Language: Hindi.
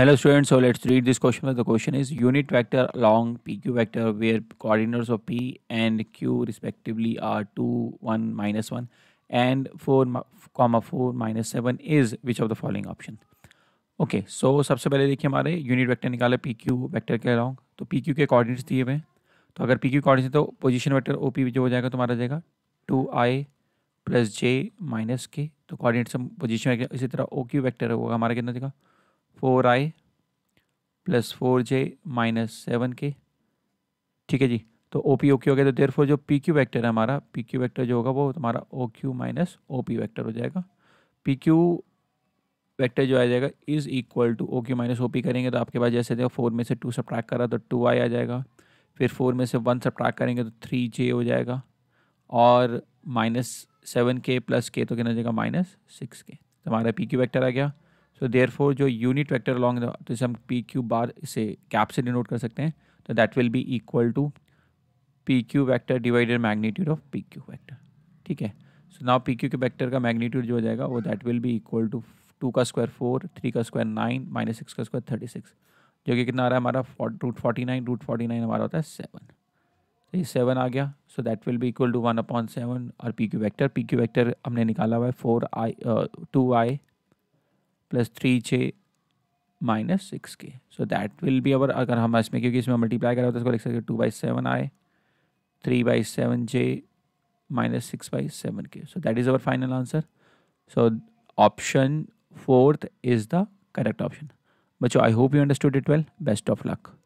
Hello students, so let's read this question. The question is unit vector along PQ vector where coordinates of P and Q respectively are 2, 1, minus 1 and 4, comma 4, minus 7 is which of the following option? Okay so सबसे पहले देखिए हमारे यूनिट वेक्टर निकाले पी क्यू वैक्टर के अलॉन्ग तो पी क्यू के कोऑर्डिनेट्स दिए हुए हैं तो अगर पी क्यू कोऑर्डिनेट्स तो पोजीशन वेक्टर ओ पी जो हो जाएगा तुम्हारा जाएगा two i plus j minus k तो कोऑर्डिनेट्स पोजीशन वेक्टर इसी तरह ओ क्यू वैक्टर होगा हमारा कितना देगा four i plus four j minus seven k ठीक है जी तो ओ पी ओ क्यू हो गया तो देर फोर जो पी क्यू वैक्टर है हमारा पी क्यू वैक्टर जो होगा वो हमारा O Q minus O P vector हो जाएगा पी क्यू वैक्टर जो आ जाएगा is equal to O Q minus O P करेंगे तो आपके पास जैसे देखो फोर में से टू ट्रैक करा तो टू आई आ जाएगा फिर फोर में से वन ट्रैक करेंगे तो थ्री जे हो जाएगा और माइनस सेवन के प्लस के तो कहना जाएगा माइनस सिक्स के तो हमारा पी क्यू वैक्टर आ गया सो देयर फोर जो यूनिट वैक्टर अलॉन्ग जैसे हम पी क्यू बार इसे कैप से डिनोट कर सकते हैं तो that will be equal to P Q vector divided magnitude of P Q vector ठीक है सो नाउ पी क्यू के वैक्टर का मैग्नीट्यूड जो हो जाएगा वो that will be equal to two का स्क्वायर फोर थ्री का स्क्वायर नाइन माइनस सिक्स का स्क्वायर थर्टी सिक्स जो कि कितना आ रहा है हमारा root forty nine root forty nine हमारा होता है सेवन तो ये सेवन आ गया so that will be equal to one upon seven और P Q vector P Q vector हमने निकाला हुआ है four i two i plus three छः minus six k so that will be our अगर हम इसमें क्योंकि इसमें मल्टीप्लाई करें तो इसको लिख सकते two by seven i three by seven j minus six by seven k so that is our final answer so option fourth is the correct option बच्चों I hope you understood it well best of luck